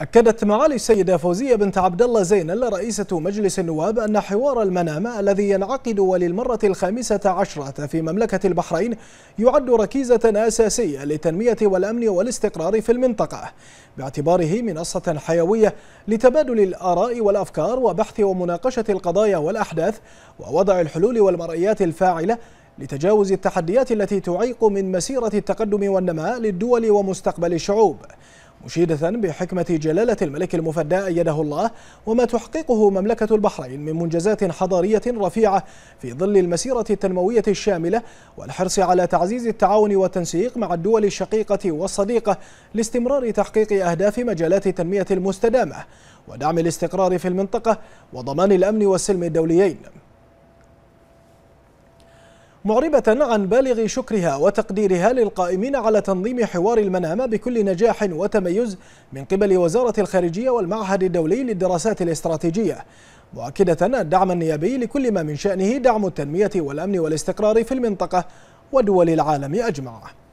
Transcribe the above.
أكدت معالي السيدة فوزية بنت عبد الله زينل رئيسة مجلس النواب أن حوار المنامة الذي ينعقد وللمرة الخامسة عشرة في مملكة البحرين يعد ركيزة أساسية للتنمية والأمن والاستقرار في المنطقة باعتباره منصة حيوية لتبادل الآراء والأفكار وبحث ومناقشة القضايا والأحداث ووضع الحلول والمرئيات الفاعلة لتجاوز التحديات التي تعيق من مسيرة التقدم والنماء للدول ومستقبل الشعوب مشيدة بحكمة جلالة الملك المفدى أيده الله وما تحققه مملكة البحرين من منجزات حضارية رفيعة في ظل المسيرة التنموية الشاملة والحرص على تعزيز التعاون والتنسيق مع الدول الشقيقة والصديقة لاستمرار تحقيق أهداف مجالات التنمية المستدامة ودعم الاستقرار في المنطقة وضمان الأمن والسلم الدوليين معربة عن بالغ شكرها وتقديرها للقائمين على تنظيم حوار المنامة بكل نجاح وتميز من قبل وزارة الخارجية والمعهد الدولي للدراسات الاستراتيجية مؤكدة الدعم النيابي لكل ما من شأنه دعم التنمية والأمن والاستقرار في المنطقة ودول العالم أجمع